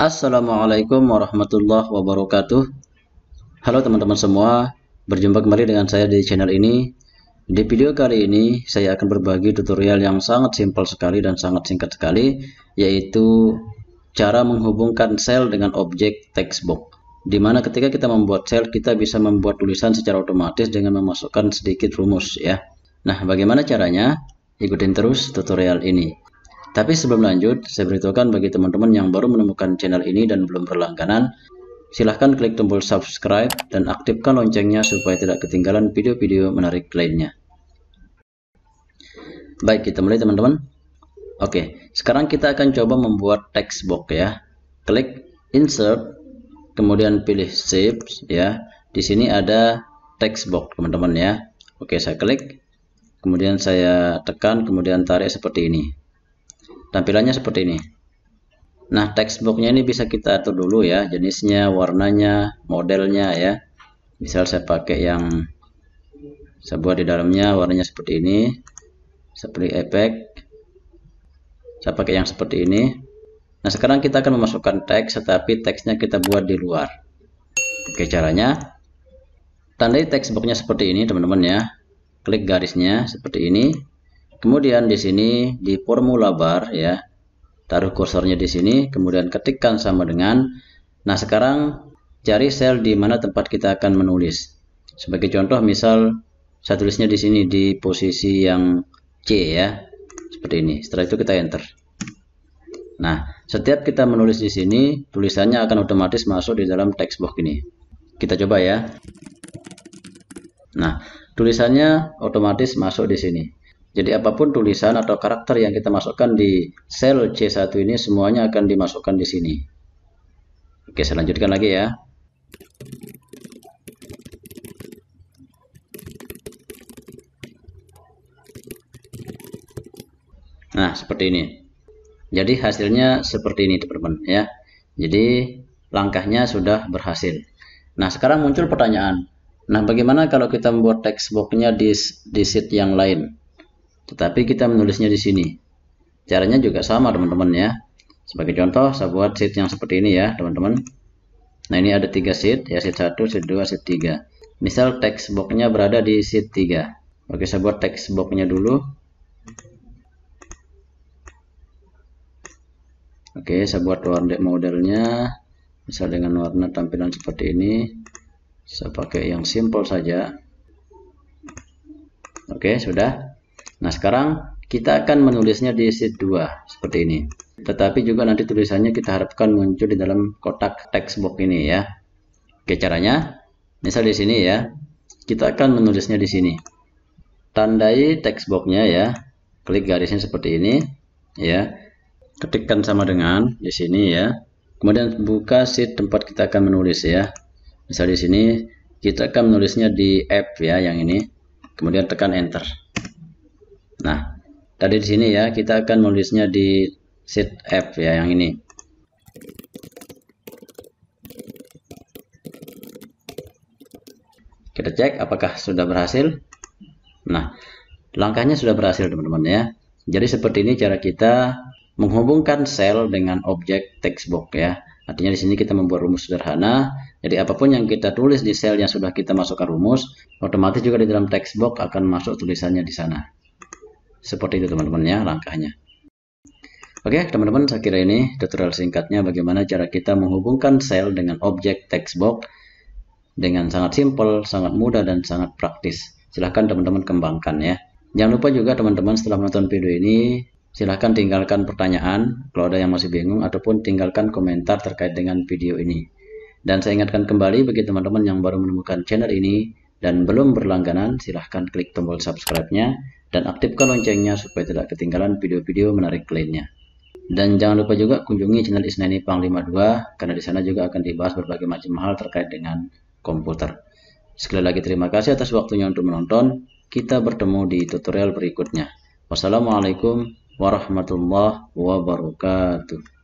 Assalamualaikum warahmatullahi wabarakatuh Halo teman-teman semua Berjumpa kembali dengan saya di channel ini Di video kali ini saya akan berbagi tutorial yang sangat simpel sekali dan sangat singkat sekali Yaitu cara menghubungkan sel dengan objek textbox Dimana ketika kita membuat sel kita bisa membuat tulisan secara otomatis dengan memasukkan sedikit rumus ya Nah bagaimana caranya? Ikutin terus tutorial ini tapi sebelum lanjut, saya beritahukan bagi teman-teman yang baru menemukan channel ini dan belum berlangganan, silahkan klik tombol subscribe dan aktifkan loncengnya supaya tidak ketinggalan video-video menarik lainnya. Baik, kita mulai teman-teman. Oke, sekarang kita akan coba membuat text box ya. Klik insert, kemudian pilih shape ya. Di sini ada text box teman-teman ya. Oke, saya klik, kemudian saya tekan, kemudian tarik seperti ini tampilannya seperti ini nah textboxnya ini bisa kita atur dulu ya jenisnya warnanya modelnya ya misal saya pakai yang sebuah di dalamnya warnanya seperti ini seperti efek saya pakai yang seperti ini nah sekarang kita akan memasukkan teks tetapi teksnya kita buat di luar oke caranya tandai textboxnya seperti ini teman-teman ya klik garisnya seperti ini Kemudian di sini di formula bar ya, taruh kursornya di sini, kemudian ketikkan sama dengan. Nah sekarang cari sel di mana tempat kita akan menulis. Sebagai contoh misal saya tulisnya di sini di posisi yang C ya, seperti ini. Setelah itu kita enter. Nah setiap kita menulis di sini tulisannya akan otomatis masuk di dalam text box ini. Kita coba ya. Nah tulisannya otomatis masuk di sini. Jadi apapun tulisan atau karakter yang kita masukkan di sel C1 ini semuanya akan dimasukkan di sini. Oke, saya lanjutkan lagi ya. Nah, seperti ini. Jadi hasilnya seperti ini, teman-teman ya. Jadi langkahnya sudah berhasil. Nah, sekarang muncul pertanyaan. Nah, bagaimana kalau kita membuat textbox-nya di di sheet yang lain? Tetapi kita menulisnya di sini. Caranya juga sama teman-teman ya. Sebagai contoh saya buat sheet yang seperti ini ya teman-teman. Nah ini ada tiga sheet ya sheet 1, sheet 2, sheet 3. Misal text boxnya berada di sheet 3. Oke saya buat text boxnya dulu. Oke saya buat warna modelnya. Misal dengan warna tampilan seperti ini. Saya pakai yang simple saja. Oke sudah. Nah, sekarang kita akan menulisnya di sheet 2 seperti ini. Tetapi juga nanti tulisannya kita harapkan muncul di dalam kotak text ini ya. Oke, caranya misal di sini ya. Kita akan menulisnya di sini. Tandai text ya. Klik garisnya seperti ini ya. Ketikkan sama dengan di sini ya. Kemudian buka sheet tempat kita akan menulis ya. Misal di sini kita akan menulisnya di app ya yang ini. Kemudian tekan enter. Nah, tadi di sini ya kita akan menulisnya di sheet F ya yang ini. Kita cek apakah sudah berhasil. Nah, langkahnya sudah berhasil teman-teman ya. Jadi seperti ini cara kita menghubungkan sel dengan objek textbox ya. Artinya di sini kita membuat rumus sederhana. Jadi apapun yang kita tulis di sel yang sudah kita masukkan rumus, otomatis juga di dalam textbox akan masuk tulisannya di sana. Seperti itu teman-teman ya langkahnya. Oke teman-teman saya kira ini tutorial singkatnya bagaimana cara kita menghubungkan sel dengan objek textbox dengan sangat simpel, sangat mudah dan sangat praktis. Silahkan teman-teman kembangkan ya. Jangan lupa juga teman-teman setelah menonton video ini silahkan tinggalkan pertanyaan kalau ada yang masih bingung ataupun tinggalkan komentar terkait dengan video ini. Dan saya ingatkan kembali bagi teman-teman yang baru menemukan channel ini, dan belum berlangganan, silahkan klik tombol subscribe-nya dan aktifkan loncengnya supaya tidak ketinggalan video-video menarik lainnya. Dan jangan lupa juga kunjungi channel Isnani Panglima 52 karena di sana juga akan dibahas berbagai macam hal terkait dengan komputer. Sekali lagi terima kasih atas waktunya untuk menonton. Kita bertemu di tutorial berikutnya. Wassalamualaikum warahmatullahi wabarakatuh.